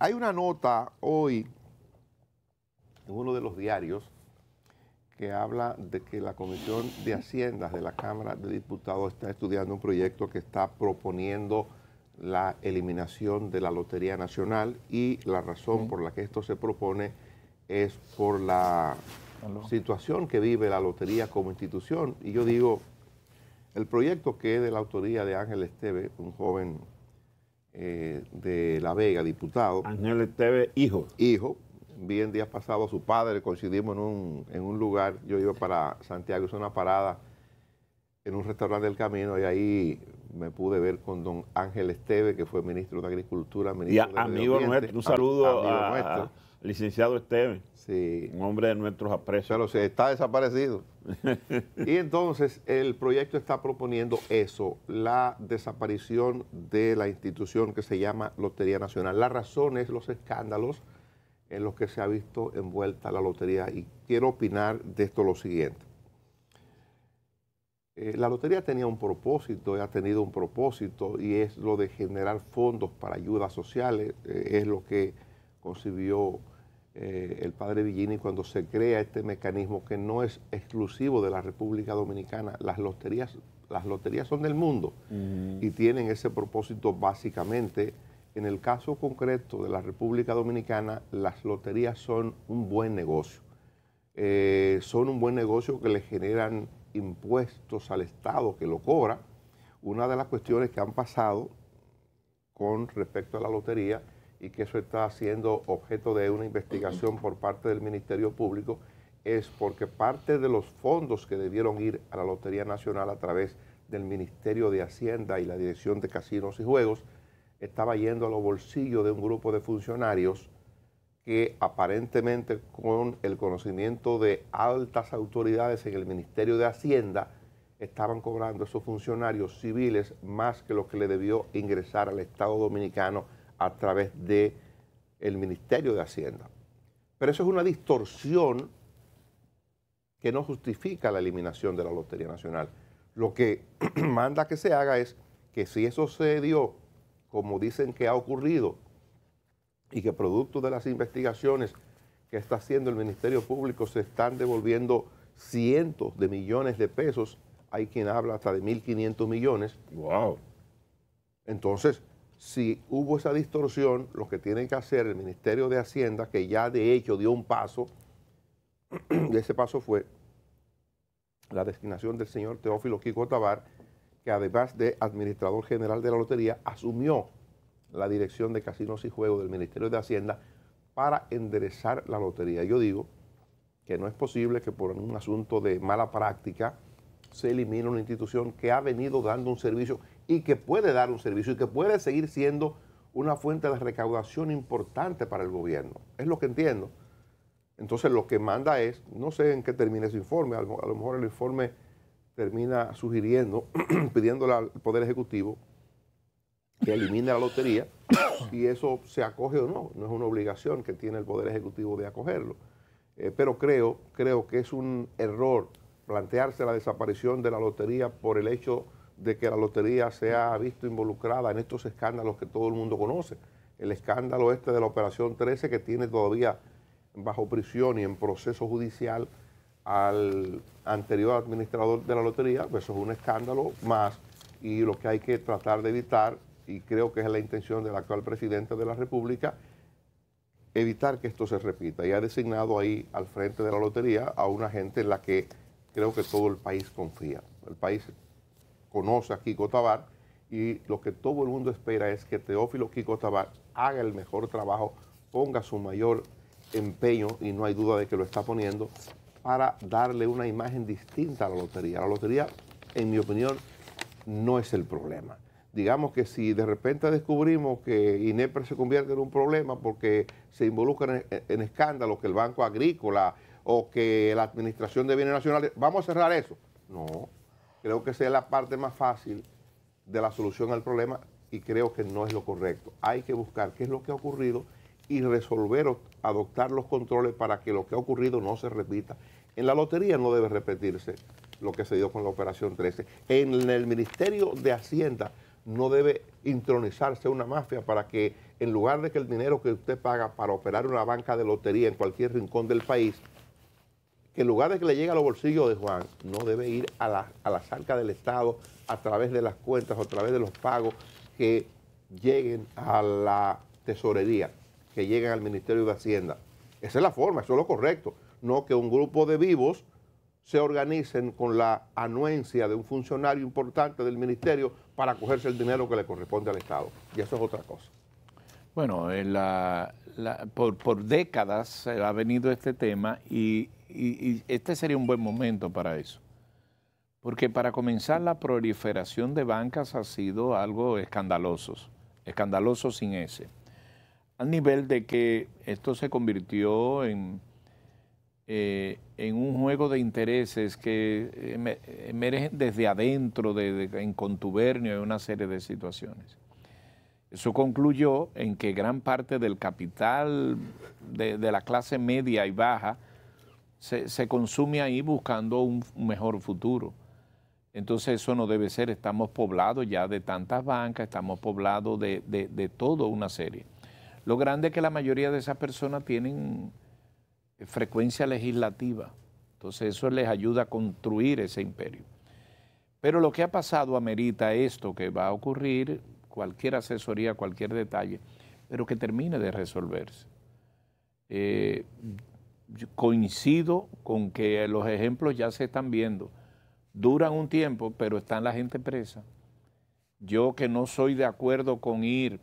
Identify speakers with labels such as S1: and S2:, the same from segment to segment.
S1: Hay una nota hoy en uno de los diarios que habla de que la Comisión de Haciendas de la Cámara de Diputados está estudiando un proyecto que está proponiendo la eliminación de la Lotería Nacional y la razón por la que esto se propone es por la situación que vive la Lotería como institución. Y yo digo, el proyecto que es de la autoría de Ángel Esteve, un joven eh, de La Vega, diputado. Ángel Esteve, hijo. Hijo. Vi días pasados a su padre, coincidimos en un, lugar, yo iba para Santiago, hice una parada en un restaurante del camino y ahí me pude ver con don Ángel Esteve, que fue ministro de Agricultura, ministro amigo un saludo a, licenciado Esteban. Sí. Un hombre de nuestros aprecios. está desaparecido. y entonces el proyecto está proponiendo eso, la desaparición de la institución que se llama Lotería Nacional. La razón es los escándalos en los que se ha visto envuelta la lotería. Y quiero opinar de esto lo siguiente. Eh, la lotería tenía un propósito, ha tenido un propósito, y es lo de generar fondos para ayudas sociales, eh, es lo que concibió eh, el padre Villini cuando se crea este mecanismo que no es exclusivo de la República Dominicana. Las loterías, las loterías son del mundo y tienen ese propósito básicamente. En el caso concreto de la República Dominicana, las loterías son un buen negocio. Eh, son un buen negocio que le generan impuestos al Estado que lo cobra. Una de las cuestiones que han pasado con respecto a la lotería y que eso está siendo objeto de una investigación por parte del Ministerio Público es porque parte de los fondos que debieron ir a la Lotería Nacional a través del Ministerio de Hacienda y la Dirección de Casinos y Juegos estaba yendo a los bolsillos de un grupo de funcionarios que aparentemente con el conocimiento de altas autoridades en el Ministerio de Hacienda estaban cobrando a esos funcionarios civiles más que lo que le debió ingresar al Estado Dominicano a través del el Ministerio de Hacienda. Pero eso es una distorsión que no justifica la eliminación de la Lotería Nacional. Lo que manda que se haga es que si eso se dio, como dicen que ha ocurrido, y que producto de las investigaciones que está haciendo el Ministerio Público se están devolviendo cientos de millones de pesos, hay quien habla hasta de 1.500 millones. ¡Wow! Entonces, si hubo esa distorsión, lo que tiene que hacer el Ministerio de Hacienda, que ya de hecho dio un paso, de ese paso fue la designación del señor Teófilo Kiko Tabar, que además de administrador general de la lotería, asumió la dirección de casinos y juegos del Ministerio de Hacienda para enderezar la lotería. Yo digo que no es posible que por un asunto de mala práctica se elimine una institución que ha venido dando un servicio y que puede dar un servicio y que puede seguir siendo una fuente de recaudación importante para el gobierno. Es lo que entiendo. Entonces lo que manda es, no sé en qué termina ese informe, a lo, mejor el informe termina sugiriendo, pidiéndole al Poder Ejecutivo que elimine la lotería y eso se acoge o no, no es una obligación que tiene el Poder Ejecutivo de acogerlo. Eh, pero creo, creo que es un error plantearse la desaparición de la lotería por el hecho de que la lotería sea visto involucrada en estos escándalos que todo el mundo conoce. El escándalo este de la Operación 13 que tiene todavía bajo prisión y en proceso judicial al anterior administrador de la lotería, pues eso es un escándalo más y lo que hay que tratar de evitar, y creo que es la intención del actual presidente de la República, evitar que esto se repita. Y ha designado ahí al frente de la lotería a una gente en la que creo que todo el país confía. El país conoce a Kiko Tabar y lo que todo el mundo espera es que Teófilo Kiko Tabar haga el mejor trabajo, ponga su mayor empeño y no hay duda de que lo está poniendo para darle una imagen distinta a la lotería. La lotería, en mi opinión, no es el problema. Digamos que si de repente descubrimos que INEPRE se convierte en un problema porque se involucra en, en escándalos, que el Banco Agrícola o que la Administración de Bienes Nacionales, vamos a cerrar eso. No, Creo que sea la parte más fácil de la solución al problema y creo que no es lo correcto. Hay que buscar qué es lo que ha ocurrido y resolver, o adoptar los controles para que lo que ha ocurrido no se repita. En la lotería no debe repetirse lo que se dio con la Operación 13. En el Ministerio de Hacienda no debe intronizarse una mafia para que en lugar de que el dinero que usted paga para operar una banca de lotería en cualquier rincón del país, en lugar de que le llegue a los bolsillos de Juan, no debe ir a, la, a del Estado a través de las cuentas o a través de los pagos que lleguen a la tesorería, que lleguen al Ministerio de Hacienda. Esa es la forma, eso es lo correcto. No que un grupo de vivos se organicen con la anuencia de un funcionario importante del ministerio para cogerse el dinero que le corresponde al Estado. Y eso es otra cosa.
S2: Bueno, eh, por, por, décadas eh, ha venido este tema y, y, este sería un buen momento para eso. Porque para comenzar la proliferación de bancas ha sido algo escandaloso, escandaloso sin ese, al nivel de que esto se convirtió en, eh, en un juego de intereses que eh, emergen desde adentro, en contubernio en una serie de situaciones. Eso concluyó en que gran parte del capital de, de la clase media y baja se, consume ahí buscando un, mejor futuro. Entonces eso no debe ser, estamos poblados ya de tantas bancas, estamos poblados de, toda una serie. Lo grande es que la mayoría de esas personas tienen eh, frecuencia legislativa, entonces eso les ayuda a construir ese imperio. Pero lo que ha pasado amerita esto que va a ocurrir, cualquier asesoría, cualquier detalle, pero que termine de resolverse. Eh, coincido con que los ejemplos ya se están viendo. Duran un tiempo, pero están la gente presa. Yo que no soy de acuerdo con ir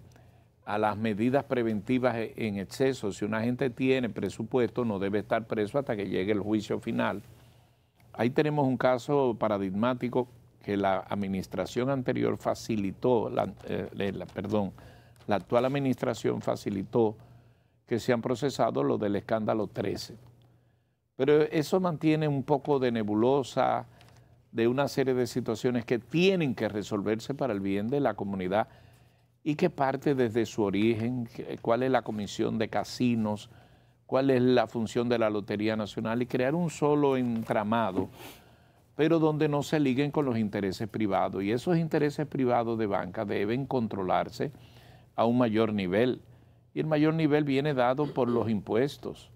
S2: a las medidas preventivas e-, en exceso, si una gente tiene presupuesto, no debe estar preso hasta que llegue el juicio final. Ahí tenemos un caso paradigmático que la administración anterior facilitó, la, eh, perdón, la actual administración facilitó que se han procesado lo del escándalo 13. Pero eso mantiene un poco de nebulosa, de una serie de situaciones que tienen que resolverse para el bien de la comunidad y que parte desde su origen, eh, cuál es la comisión de casinos, cuál es la función de la Lotería Nacional y crear un solo entramado, pero donde no se liguen con los intereses privados. Y esos intereses privados de banca deben controlarse a un mayor nivel y el mayor nivel viene dado por los impuestos.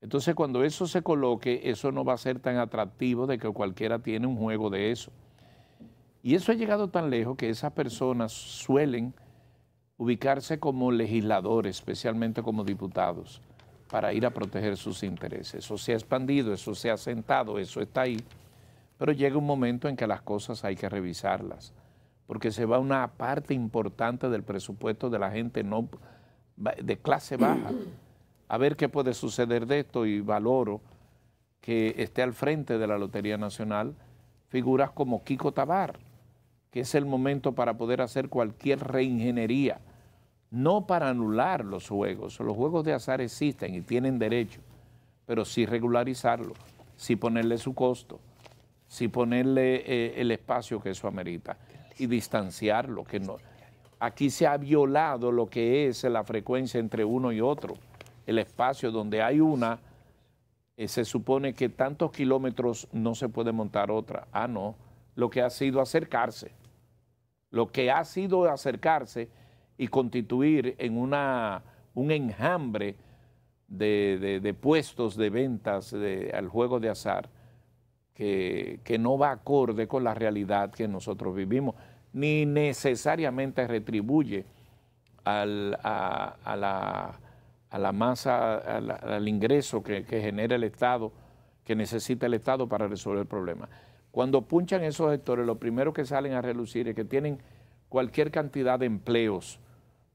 S2: Entonces cuando eso se coloque, eso no va a ser tan atractivo de que cualquiera tiene un juego de eso. Y eso ha llegado tan lejos que esas personas suelen ubicarse como legisladores, especialmente como diputados, para ir a proteger sus intereses. Eso se ha expandido, eso se ha sentado, eso está ahí. Pero llega un momento en que las cosas hay que revisarlas, porque se va una parte importante del presupuesto de la gente no de clase baja, a ver qué puede suceder de esto y valoro que esté al frente de la Lotería Nacional figuras como Kiko Tabar, que es el momento para poder hacer cualquier reingeniería, no para anular los juegos, los juegos de azar existen y tienen derecho, pero sí regularizarlos, sí ponerle su costo, sí ponerle eh, el espacio que eso amerita y distanciarlo, que no Aquí se ha violado lo que es la frecuencia entre uno y otro. El espacio donde hay una, eh, se supone que tantos kilómetros no se puede montar otra. Ah, no. Lo que ha sido acercarse. Lo que ha sido acercarse y constituir en una, un enjambre de, puestos de ventas al juego de azar que no va acorde con la realidad que nosotros vivimos ni necesariamente retribuye al, a, la, masa, al ingreso que, genera el Estado, que necesita el Estado para resolver el problema. Cuando punchan esos sectores, lo primero que salen a relucir es que tienen cualquier cantidad de empleos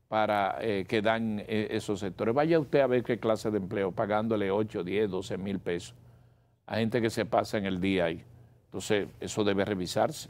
S2: para eh, que dan eh, esos sectores. Vaya usted a ver qué clase de empleo, pagándole 8, 10, 12 mil pesos a gente que se pasa en el día ahí. Entonces, eso debe revisarse.